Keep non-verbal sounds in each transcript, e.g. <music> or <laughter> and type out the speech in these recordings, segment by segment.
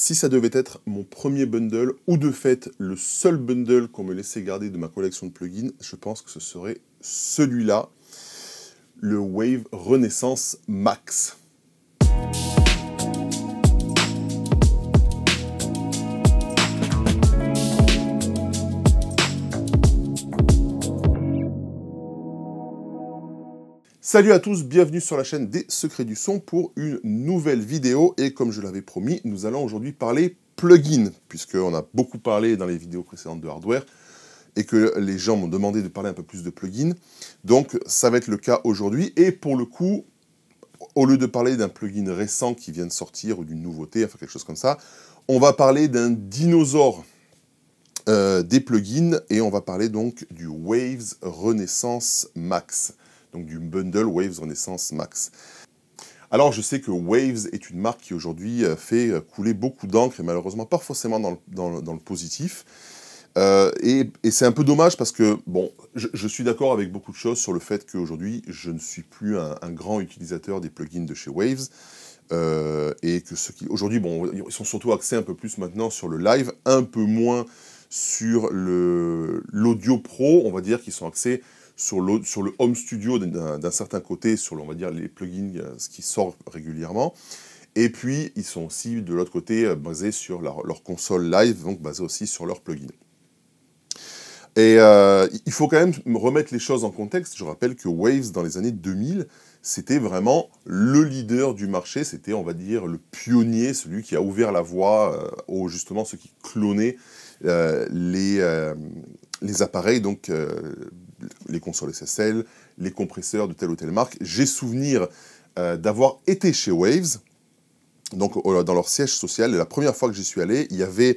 si ça devait être mon premier bundle, ou de fait le seul bundle qu'on me laissait garder de ma collection de plugins, je pense que ce serait celui-là, le Wave Renaissance Max. Salut à tous, bienvenue sur la chaîne des secrets du son pour une nouvelle vidéo et comme je l'avais promis, nous allons aujourd'hui parler plugins puisqu'on a beaucoup parlé dans les vidéos précédentes de hardware et que les gens m'ont demandé de parler un peu plus de plugins. Donc ça va être le cas aujourd'hui et pour le coup, au lieu de parler d'un plugin récent qui vient de sortir ou d'une nouveauté, enfin quelque chose comme ça, on va parler d'un dinosaure euh, des plugins et on va parler donc du Waves Renaissance Max donc du bundle Waves Renaissance Max. Alors je sais que Waves est une marque qui aujourd'hui euh, fait euh, couler beaucoup d'encre et malheureusement pas forcément dans le, positif. Euh, et, c'est un peu dommage parce que, bon, je, suis d'accord avec beaucoup de choses sur le fait qu'aujourd'hui, je ne suis plus un, grand utilisateur des plugins de chez Waves. et que ceux qui. Aujourd'hui, bon, ils sont surtout axés un peu plus maintenant sur le live, un peu moins sur l'audio pro, on va dire, qu'ils sont axés sur, le, sur le home studio d'un certain côté, sur on va dire, les plugins euh, ce qui sort régulièrement. Et puis, ils sont aussi de l'autre côté euh, basés sur leur, console live, donc basés aussi sur leurs plugins. Et euh, il faut quand même remettre les choses en contexte. Je rappelle que Waves, dans les années 2000, c'était vraiment le leader du marché, c'était, on va dire, le pionnier, celui qui a ouvert la voie aux justement ceux qui clonaient les, les appareils donc, les consoles SSL, les compresseurs de telle ou telle marque. J'ai souvenir euh, d'avoir été chez Waves, donc oh dans leur siège social, et la première fois que j'y suis allé, il y avait,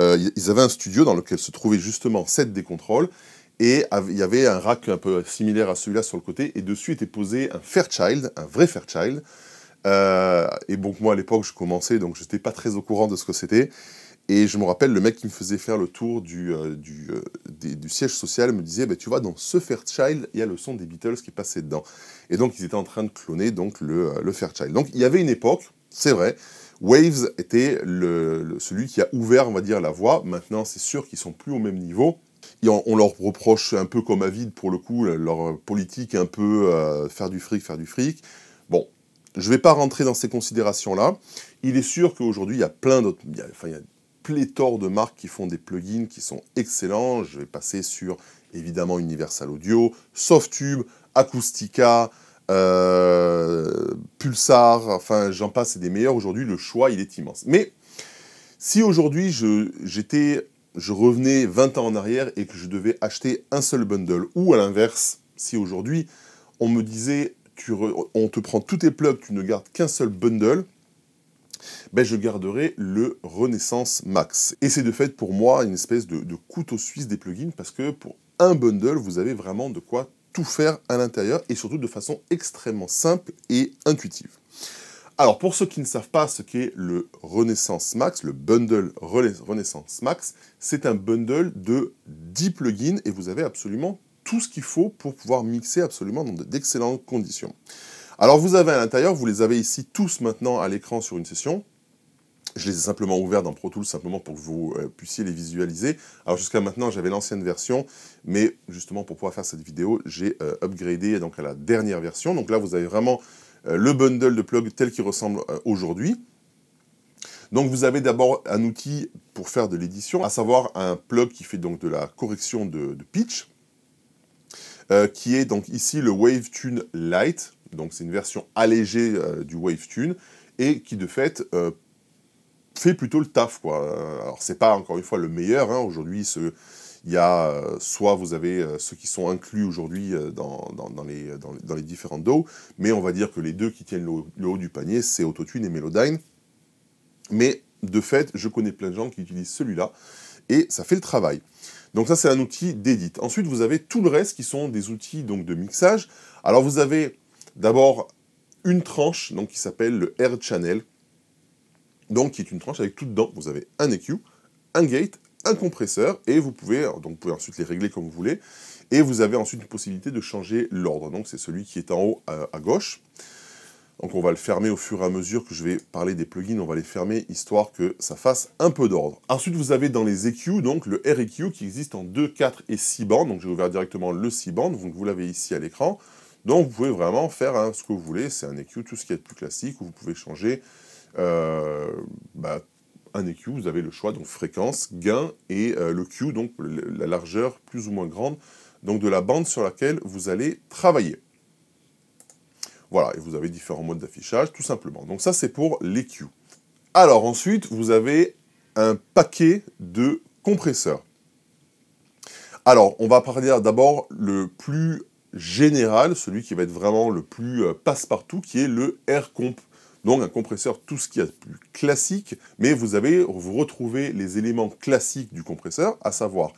euh, ils avaient un studio dans lequel se trouvait justement cette contrôles et il y avait un rack un peu similaire à celui-là sur le côté, et dessus était posé un Fairchild, un vrai Fairchild. Euh, et bon, moi à l'époque je commençais, donc je n'étais pas très au courant de ce que c'était. Et je me rappelle, le mec qui me faisait faire le tour du, euh, du, euh, du, siège social me disait, bah, tu vois, dans ce Fairchild, il y a le son des Beatles qui passait dedans. Et donc, ils étaient en train de cloner donc le, euh, le Fairchild. Donc, il y avait une époque, c'est vrai, Waves était le, celui qui a ouvert, on va dire, la voie. Maintenant, c'est sûr qu'ils sont plus au même niveau. Et on, leur reproche un peu comme Avid, pour le coup, leur politique un peu faire du fric, faire du fric. Bon, je ne vais pas rentrer dans ces considérations-là. Il est sûr qu'aujourd'hui, il y a plein d'autres pléthore de marques qui font des plugins qui sont excellents. Je vais passer sur évidemment Universal Audio, Softube, Acoustica, euh, Pulsar, enfin j'en passe et des meilleurs. Aujourd'hui, le choix il est immense. Mais si aujourd'hui je, je revenais 20 ans en arrière et que je devais acheter un seul bundle, ou à l'inverse, si aujourd'hui on me disait on te prend tous tes plugs, tu ne gardes qu'un seul bundle, ben, je garderai le Renaissance Max. Et c'est de fait pour moi une espèce de couteau suisse des plugins parce que pour un bundle, vous avez vraiment de quoi tout faire à l'intérieur et surtout de façon extrêmement simple et intuitive. Alors pour ceux qui ne savent pas ce qu'est le Renaissance Max, le bundle Renaissance Max, c'est un bundle de 10 plugins et vous avez absolument tout ce qu'il faut pour pouvoir mixer absolument dans d'excellentes conditions. Alors vous avez à l'intérieur, vous les avez ici tous maintenant à l'écran sur une session. Je les ai simplement ouverts dans Pro Tools simplement pour que vous euh, puissiez les visualiser. Alors jusqu'à maintenant, j'avais l'ancienne version, mais justement pour pouvoir faire cette vidéo, j'ai euh, upgradé donc à la dernière version. Donc là, vous avez vraiment euh, le bundle de plugs tel qu'il ressemble aujourd'hui. Donc vous avez d'abord un outil pour faire de l'édition, à savoir un plug qui fait donc de la correction de, de pitch, qui est donc ici le Wave Tune Lite. Donc c'est une version allégée euh, du Wavetune et qui de fait euh, fait plutôt le taf quoi. Euh, alors c'est pas encore une fois le meilleur. Hein. Aujourd'hui, il y a soit vous avez ceux qui sont inclus aujourd'hui dans, les, dans, les, différents dos, mais on va dire que les deux qui tiennent le, haut du panier, c'est Autotune et Melodyne. Mais de fait, je connais plein de gens qui utilisent celui-là et ça fait le travail. Donc ça, c'est un outil d'édit. Ensuite, vous avez tout le reste qui sont des outils donc, de mixage. Alors vous avez D'abord, une tranche donc, qui s'appelle le R channel, donc qui est une tranche avec tout dedans. Vous avez un EQ, un gate, un compresseur, et vous pouvez, ensuite les régler comme vous voulez, et vous avez ensuite une possibilité de changer l'ordre. Donc c'est celui qui est en haut à, gauche. Donc on va le fermer au fur et à mesure que je vais parler des plugins, on va les fermer histoire que ça fasse un peu d'ordre. Ensuite vous avez dans les EQ, donc le eq qui existe en 2, 4 et 6 bandes, donc j'ai ouvert directement le 6 bandes, donc vous l'avez ici à l'écran. Donc vous pouvez vraiment faire hein, ce que vous voulez, c'est un EQ, tout ce qui est plus classique, vous pouvez changer euh, bah, un EQ, vous avez le choix, donc fréquence, gain et euh, le Q, donc la largeur plus ou moins grande, donc de la bande sur laquelle vous allez travailler. Voilà, et vous avez différents modes d'affichage, tout simplement. Donc ça, c'est pour les Alors ensuite, vous avez un paquet de compresseurs. Alors, on va parler d'abord le plus général, celui qui va être vraiment le plus euh, passe-partout, qui est le air comp. Donc un compresseur tout ce qui est plus classique, mais vous avez, vous retrouvez les éléments classiques du compresseur, à savoir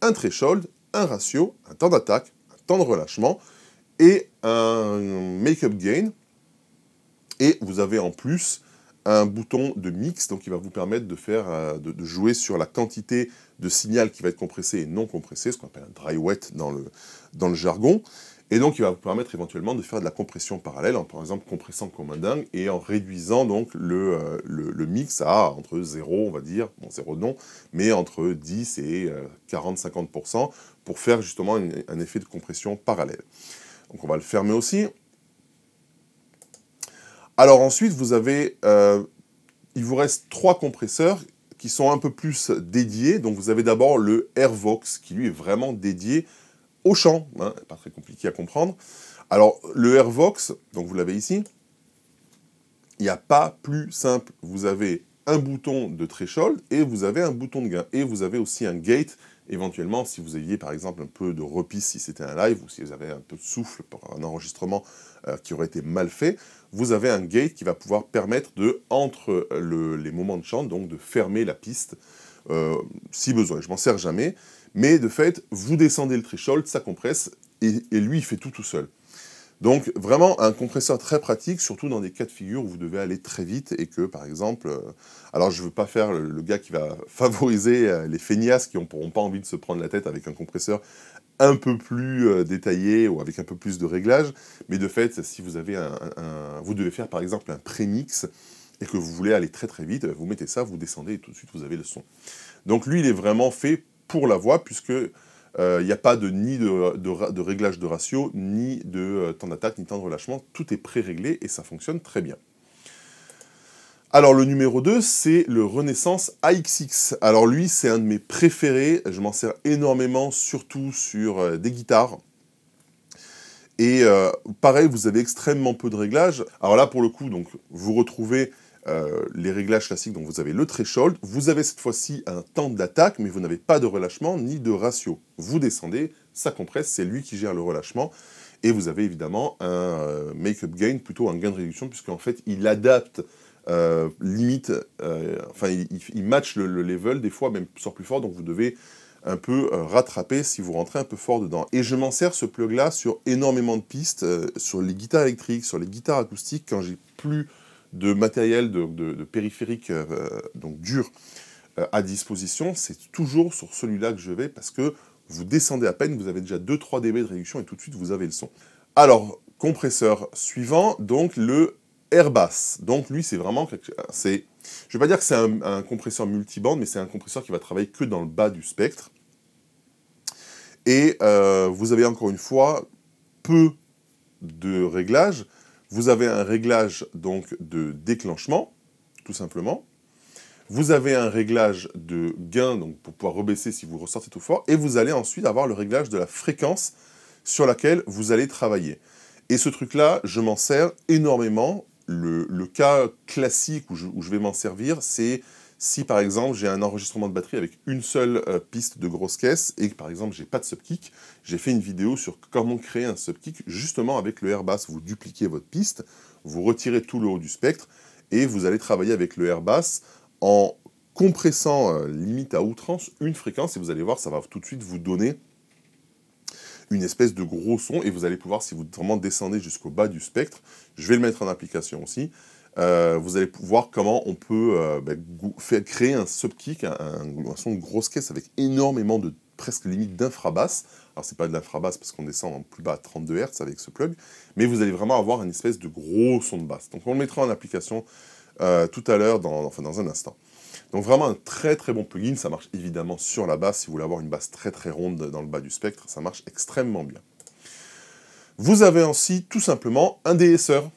un threshold, un ratio, un temps d'attaque, un temps de relâchement et un euh, make-up gain. Et vous avez en plus un bouton de mix, donc il va vous permettre de, faire, euh, de, jouer sur la quantité de signal qui va être compressé et non compressé, ce qu'on appelle un dry wet dans le, dans le jargon. Et donc, il va vous permettre éventuellement de faire de la compression parallèle, en par exemple compressant comme un dingue et en réduisant donc le, euh, mix à entre 0, on va dire, bon 0 non, mais entre 10 et 40-50% euh, pour faire justement un effet de compression parallèle. Donc, on va le fermer aussi. Alors ensuite, vous avez, euh, il vous reste trois compresseurs qui sont un peu plus dédiés. Donc vous avez d'abord le Airvox qui lui est vraiment dédié au champ. Hein, pas très compliqué à comprendre. Alors le Airvox, donc vous l'avez ici, il n'y a pas plus simple. Vous avez un bouton de threshold et vous avez un bouton de gain. Et vous avez aussi un gate, éventuellement, si vous aviez par exemple un peu de repis, si c'était un live, ou si vous avez un peu de souffle pour un enregistrement euh, qui aurait été mal fait, vous avez un gate qui va pouvoir permettre de, entre les moments de chant, donc de fermer la piste, euh, si besoin. Je m'en sers jamais, mais de fait, vous descendez le threshold, ça compresse, et, et lui, il fait tout tout seul. Donc vraiment un compresseur très pratique, surtout dans des cas de figure où vous devez aller très vite et que par exemple, euh, alors je ne veux pas faire le, gars qui va <laughs> favoriser euh, les feignasses qui n'auront pas envie de se prendre la tête avec un compresseur un peu plus euh, détaillé ou avec un peu plus de réglages mais de fait, si vous avez un, vous devez faire par exemple un prémix et que vous voulez aller très très vite, vous mettez ça, vous descendez et tout de suite vous avez le son. Donc lui, il est vraiment fait pour la voix puisque il euh, n'y a pas de, ni de, de, réglage de ratio, ni de euh, temps d'attaque, ni temps de relâchement. Tout est pré-réglé et ça fonctionne très bien. Alors le numéro 2, c'est le Renaissance AXX. Alors lui, c'est un de mes préférés. Je m'en sers énormément, surtout sur euh, des guitares. Et pareil, vous avez extrêmement peu de réglages. Alors là, pour le coup, donc, vous retrouvez euh, les réglages classiques, donc vous avez le threshold, vous avez cette fois-ci un temps d'attaque, mais vous n'avez pas de relâchement ni de ratio. Vous descendez, ça compresse, c'est lui qui gère le relâchement, et vous avez évidemment un euh, make-up gain, plutôt un gain de réduction, puisqu'en fait, il adapte euh, limite, enfin, il, il match le, level, des fois même sort plus fort, donc vous devez un peu rattraper si vous rentrez un peu fort dedans. Et je m'en sers ce plug-là sur énormément de pistes, sur les guitares électriques, sur les guitares acoustiques, quand j'ai plus de matériel de, périphérique euh, euh, donc dur euh, à disposition, c'est toujours sur celui-là que je vais parce que vous descendez à peine, vous avez déjà 2-3 dB de réduction et tout de suite vous avez le son. Alors, compresseur suivant, donc le Airbass. Donc lui, c'est vraiment... c'est Je ne vais pas dire que c'est un, compresseur multiband, mais c'est un compresseur qui va travailler que dans le bas du spectre. Et vous avez encore une fois peu de réglages, vous avez un réglage donc de déclenchement, tout simplement. Vous avez un réglage de gain, donc pour pouvoir rebaisser si vous ressortez tout fort. Et vous allez ensuite avoir le réglage de la fréquence sur laquelle vous allez travailler. Et ce truc-là, je m'en sers énormément. Le, cas classique où je vais m'en servir, c'est si par exemple j'ai un enregistrement de batterie avec une seule euh, piste de grosse caisse et que par exemple j'ai pas de subkick, j'ai fait une vidéo sur comment créer un subkick justement avec le air bass. Vous dupliquez votre piste, vous retirez tout le haut du spectre et vous allez travailler avec le air bass en compressant euh, limite à outrance une fréquence et vous allez voir ça va tout de suite vous donner une espèce de gros son et vous allez pouvoir si vous vraiment descendez jusqu'au bas du spectre, je vais le mettre en application aussi, euh, vous allez voir comment on peut euh, bah, faire, créer un subkick, un, son de grosse caisse avec énormément de presque limite d'infrabasse. Alors c'est pas de l'infrabasse parce qu'on descend en plus bas à 32 Hz avec ce plug, mais vous allez vraiment avoir une espèce de gros son de basse. Donc on le mettra en application euh, tout à l'heure, dans, enfin dans un instant. Donc vraiment un très très bon plugin, ça marche évidemment sur la basse, si vous voulez avoir une basse très très ronde dans le bas du spectre, ça marche extrêmement bien. Vous avez ainsi tout simplement un DSR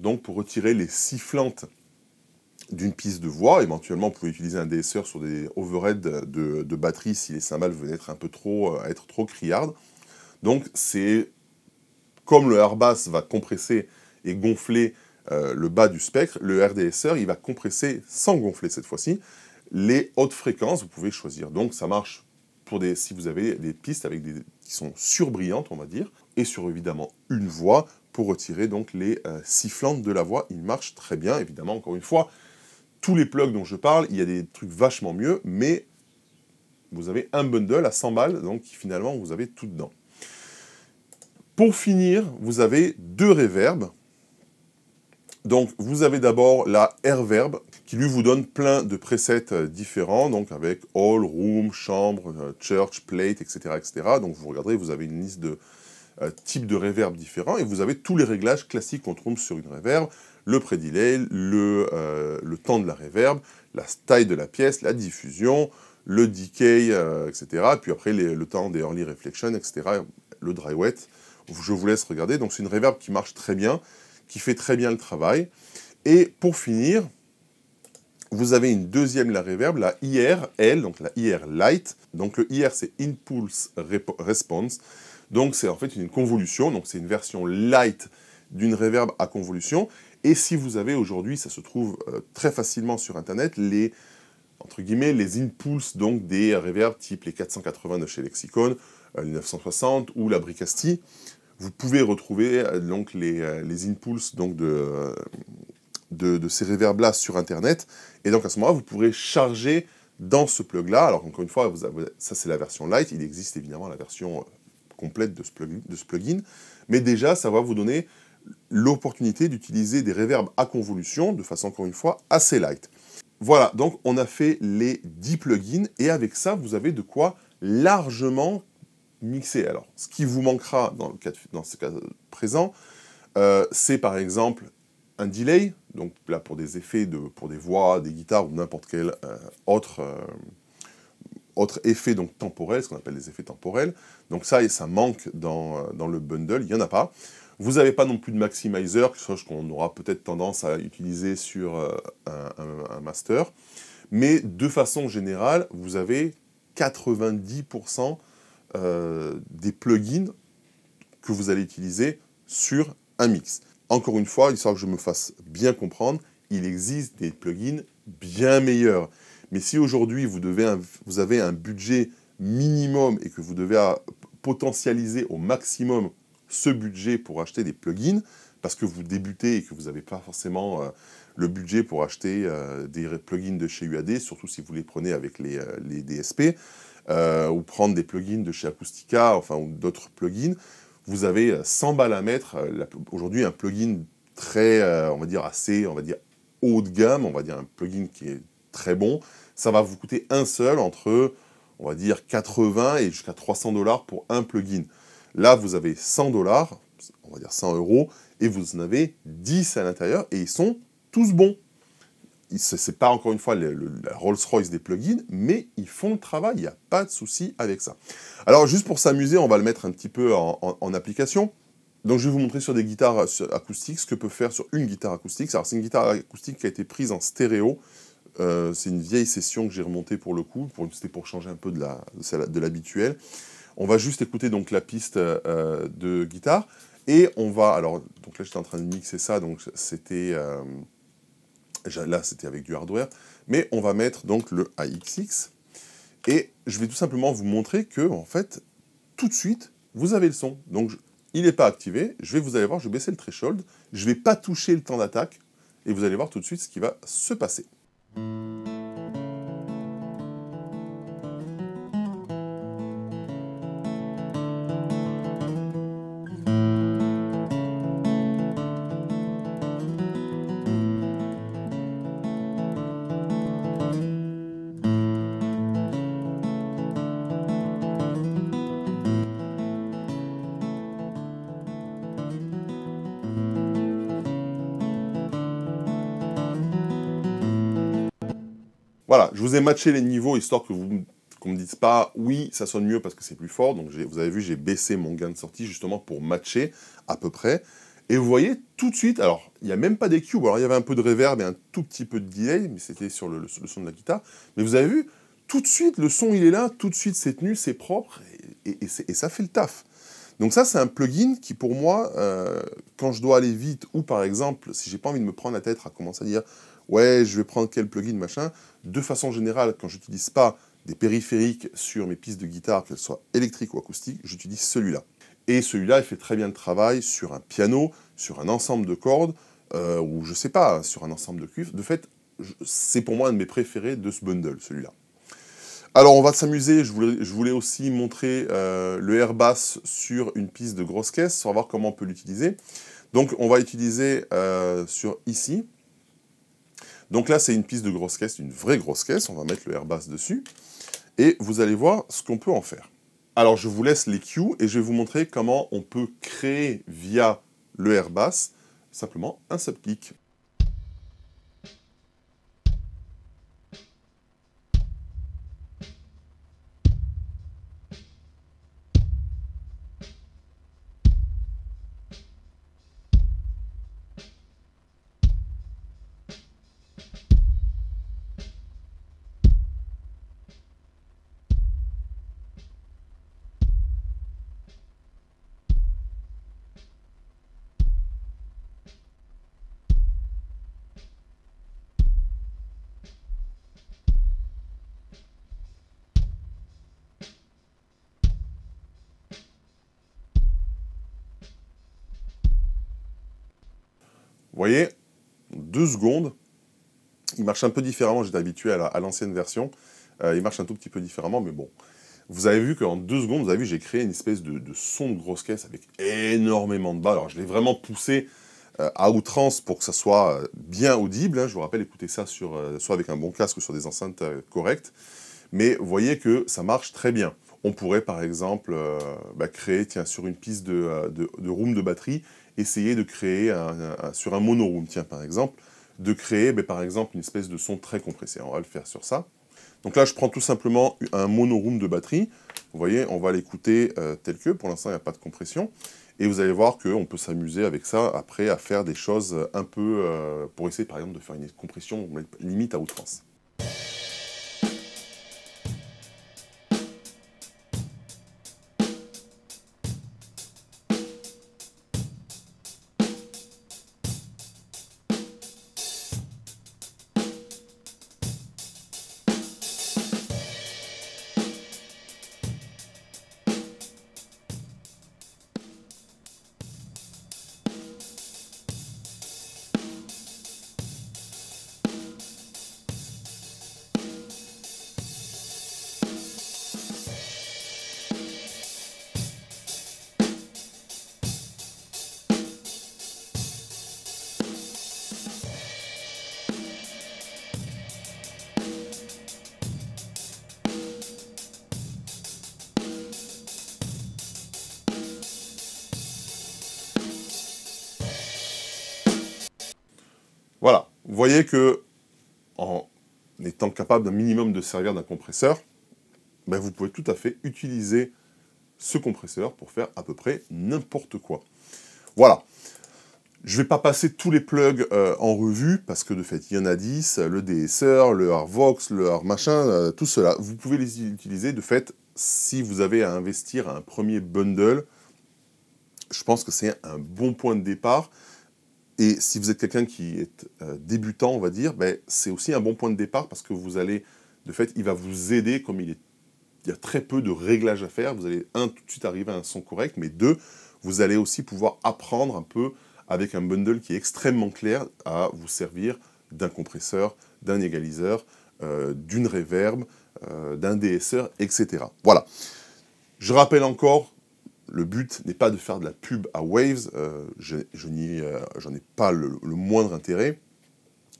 donc pour retirer les sifflantes d'une piste de voix. Éventuellement, vous pouvez utiliser un DSR sur des overheads de, batterie si les cymbales venaient être un peu trop, euh, être trop criardes. Donc, c'est comme le air bass va compresser et gonfler euh, le bas du spectre, le RDSR, il va compresser sans gonfler cette fois-ci les hautes fréquences. Vous pouvez choisir. Donc, ça marche pour des si vous avez des pistes avec des qui sont surbrillantes, on va dire, et sur évidemment une voix, pour retirer donc les euh, sifflantes de la voix. Il marche très bien, évidemment, encore une fois. Tous les plugs dont je parle, il y a des trucs vachement mieux, mais vous avez un bundle à 100 balles, donc finalement, vous avez tout dedans. Pour finir, vous avez deux reverbs. Donc, vous avez d'abord la verbe qui lui vous donne plein de presets euh, différents, donc avec Hall, Room, Chambre, euh, Church, Plate, etc., etc. Donc, vous regarderez, vous avez une liste de, euh, type de reverb différent et vous avez tous les réglages classiques qu'on trouve sur une reverb, le pré-delay, le, euh, le, temps de la reverb, la taille de la pièce, la diffusion, le decay, euh, etc. Puis après, le temps des early reflection, etc. Le dry wet, je vous laisse regarder. Donc c'est une reverb qui marche très bien, qui fait très bien le travail. Et pour finir, vous avez une deuxième la reverb, la IRL, donc la IR Light. Donc le IR c'est Impulse Response. Donc c'est en fait une convolution, donc c'est une version light d'une reverb à convolution. Et si vous avez aujourd'hui, ça se trouve euh, très facilement sur Internet, les entre guillemets les impulses donc des reverbs type les 480 de chez Lexicon, euh, les 960 ou la Bricasti, vous pouvez retrouver euh, donc les, les impulses donc de, de, ces reverbs là sur Internet. Et donc à ce moment-là, vous pourrez charger dans ce plug là. Alors encore une fois, vous ça c'est la version light. Il existe évidemment la version complète de ce, plugin, Mais déjà, ça va vous donner l'opportunité d'utiliser des reverbs à convolution de façon, encore une fois, assez light. Voilà, donc on a fait les 10 plugins et avec ça, vous avez de quoi largement mixer. Alors, ce qui vous manquera dans, le cas dans ce cas présent, euh, c'est par exemple un delay, donc là pour des effets, de, pour des voix, des guitares ou n'importe quel euh, autre... Euh, autre effet donc temporel, ce qu'on appelle les effets temporels. Donc ça, et ça manque euh, dans, le bundle, il n'y en a pas. Vous n'avez pas non plus de maximizer, chose qu'on aura peut-être tendance à utiliser sur euh, un, master. Mais de façon générale, vous avez 90% euh, des plugins que vous allez utiliser sur un mix. Encore une fois, histoire que je me fasse bien comprendre, il existe des plugins bien meilleurs. Mais si aujourd'hui vous, avez un budget minimum et que vous devez potentialiser au maximum ce budget pour acheter des plugins, parce que vous débutez et que vous n'avez pas forcément euh, le budget pour acheter euh, des plugins de chez UAD, surtout si vous les prenez avec les, euh, les DSP, ou prendre des plugins de chez Acoustica, enfin, ou d'autres plugins, vous avez 100 balles à mettre. Aujourd'hui, un plugin très, on va dire, assez, on va dire, haut de gamme, on va dire un plugin qui est très bon. Ça va vous coûter un seul entre, on va dire, 80 et jusqu'à 300 dollars pour un plugin. Là, vous avez 100 dollars, on va dire 100 euros, et vous en avez 10 à l'intérieur, et ils sont tous bons. C'est pas encore une fois le, Rolls-Royce des plugins, mais ils font le travail, il n'y a pas de souci avec ça. Alors, juste pour s'amuser, on va le mettre un petit peu en, en application. Donc je vais vous montrer sur des guitares euh, acoustiques ce que peut faire sur une guitare acoustique. Alors c'est une guitare acoustique qui a été prise en stéréo, euh, c'est une vieille session que j'ai remontée pour le coup, pour, c'était pour changer un peu de, la, de l'habituel. On va juste écouter donc la piste euh, de guitare et on va. Alors, donc là j'étais en train de mixer ça, donc c'était. Euh, là c'était avec du hardware, mais on va mettre donc le AXX et je vais tout simplement vous montrer que en fait, tout de suite, vous avez le son. Donc il n'est pas activé, je vais vous allez voir, je vais baisser le threshold, je ne vais pas toucher le temps d'attaque, et vous allez voir tout de suite ce qui va se passer. Mm-hmm. Voilà, je vous ai matché les niveaux histoire que vous qu'on me dise pas oui, ça sonne mieux parce que c'est plus fort. Donc vous avez vu, j'ai baissé mon gain de sortie justement pour matcher à peu près. Et vous voyez tout de suite, alors il n'y a même pas des cubes, alors il y avait un peu de reverb et un tout petit peu de delay, mais c'était sur le, son de la guitare. Mais vous avez vu, tout de suite le son il est là, tout de suite c'est tenu, c'est propre et, ça fait le taf. Donc ça c'est un plugin qui pour moi, euh, quand je dois aller vite ou par exemple si j'ai pas envie de me prendre la tête à commencer à dire ouais, je vais prendre quel plugin, machin. De façon générale, quand j'utilise pas des périphériques sur mes pistes de guitare, qu'elles soient électriques ou acoustiques, j'utilise celui-là. Et celui-là, il fait très bien le travail sur un piano, sur un ensemble de cordes, euh, ou je sais pas, sur un ensemble de cuivres. De fait, c'est pour moi un de mes préférés de ce bundle, celui-là. Alors on va s'amuser, je voulais, aussi montrer euh, le air bass sur une piste de grosse caisse, pour voir comment on peut l'utiliser. Donc on va utiliser euh, sur ici, donc là, c'est une piste de grosse caisse, une vraie grosse caisse. On va mettre le air dessus. Et vous allez voir ce qu'on peut en faire. Alors, je vous laisse les cues et je vais vous montrer comment on peut créer via le air simplement un subkick. voyez, deux secondes, il marche un peu différemment, j'étais habitué à l'ancienne version, euh, il marche un tout petit peu différemment, mais bon. Vous avez vu qu'en deux secondes, vous avez vu, j'ai créé une espèce de, son de grosse caisse avec énormément de bas. Alors, je l'ai vraiment poussé euh, à outrance pour que ça soit euh, bien audible. Hein. Je vous rappelle, écoutez ça sur, soit avec un bon casque ou sur des enceintes correctes. Mais vous voyez que ça marche très bien. On pourrait, par exemple, bah, créer, tiens, sur une piste de room de batterie, essayer de créer, un, un, sur un monoroom, tiens, par exemple, de créer, ben, par exemple, une espèce de son très compressé. On va le faire sur ça. Donc là, je prends tout simplement un room de batterie. Vous voyez, on va l'écouter euh, tel que. Pour l'instant, il n'y a pas de compression. Et vous allez voir qu'on peut s'amuser avec ça après à faire des choses euh, un peu... Euh, pour essayer, par exemple, de faire une compression limite à outrance. Vous voyez que en étant capable d'un minimum de servir d'un compresseur, ben vous pouvez tout à fait utiliser ce compresseur pour faire à peu près n'importe quoi. Voilà. Je ne vais pas passer tous les plugs euh, en revue, parce que de fait, il y en a 10, le DSR, le Arvox, le R machin, euh, tout cela. Vous pouvez les utiliser, de fait, si vous avez à investir un premier bundle, je pense que c'est un bon point de départ. Et si vous êtes quelqu'un qui est euh, débutant, on va dire, ben, c'est aussi un bon point de départ parce que vous allez, de fait, il va vous aider comme il, est, il y a très peu de réglages à faire. Vous allez, un, tout de suite arriver à un son correct, mais deux, vous allez aussi pouvoir apprendre un peu avec un bundle qui est extrêmement clair à vous servir d'un compresseur, d'un égaliseur, euh, d'une reverb, euh, d'un DSR, etc. Voilà. Je rappelle encore, le but n'est pas de faire de la pub à Waves, euh, je, n'en euh, j'en ai pas le, moindre intérêt.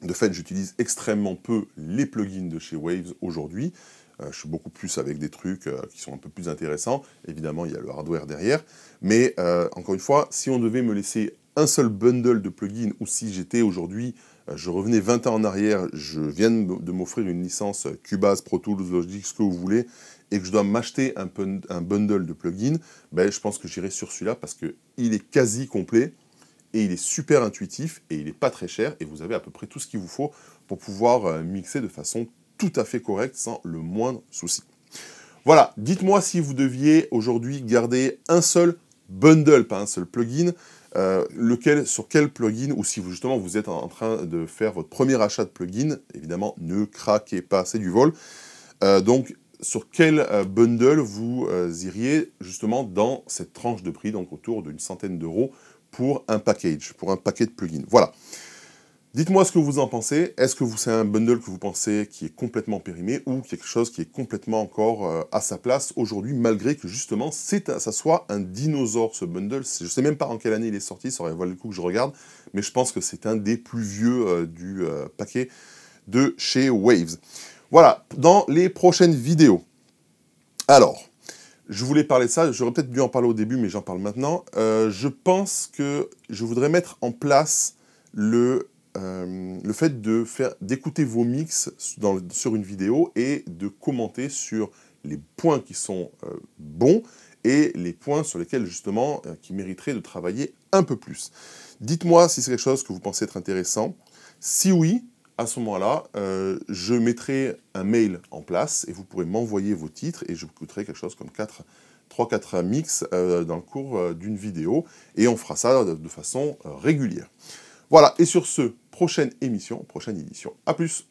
De fait, j'utilise extrêmement peu les plugins de chez Waves aujourd'hui. Euh, je suis beaucoup plus avec des trucs qui sont un peu plus intéressants. Évidemment, il y a le hardware derrière. Mais encore une fois, si on devait me laisser un seul bundle de plugins ou si j'étais aujourd'hui, je revenais 20 ans en arrière, je viens de m'offrir une licence Cubase, Pro Tools, Logic, ce que vous voulez, et que je dois m'acheter un, bundle de plugins, ben, je pense que j'irai sur celui-là parce qu'il est quasi complet et il est super intuitif et il n'est pas très cher et vous avez à peu près tout ce qu'il vous faut pour pouvoir euh, mixer de façon tout à fait correcte sans le moindre souci. Voilà, dites-moi si vous deviez aujourd'hui garder un seul bundle, pas un seul plugin, euh, lequel, sur quel plugin, ou si vous, justement vous êtes en train de faire votre premier achat de plugin, évidemment ne craquez pas, c'est du vol. Euh, donc sur quel euh, bundle vous euh, iriez justement dans cette tranche de prix, donc autour d'une centaine d'euros pour un package, pour un paquet de plugins. Voilà. Dites-moi ce que vous en pensez. Est-ce que c'est un bundle que vous pensez qui est complètement périmé ou quelque chose qui est complètement encore euh, à sa place aujourd'hui, malgré que justement ça soit un dinosaure ce bundle. Je ne sais même pas en quelle année il est sorti, ça aurait valu le coup que je regarde, mais je pense que c'est un des plus vieux du paquet de chez Waves. Voilà, dans les prochaines vidéos. Alors, je voulais parler de ça, j'aurais peut-être dû en parler au début, mais j'en parle maintenant. Euh, je pense que je voudrais mettre en place le, euh, le fait d'écouter vos mix sur une vidéo et de commenter sur les points qui sont euh, bons et les points sur lesquels justement qui mériteraient de travailler un peu plus. Dites-moi si c'est quelque chose que vous pensez être intéressant. Si oui, à ce moment-là, euh, je mettrai un mail en place et vous pourrez m'envoyer vos titres et je vous coûterai quelque chose comme 4, 3-4 mix euh, dans le cours euh, d'une vidéo et on fera ça de, de façon régulière. Voilà, et sur ce, prochaine émission, prochaine édition. A plus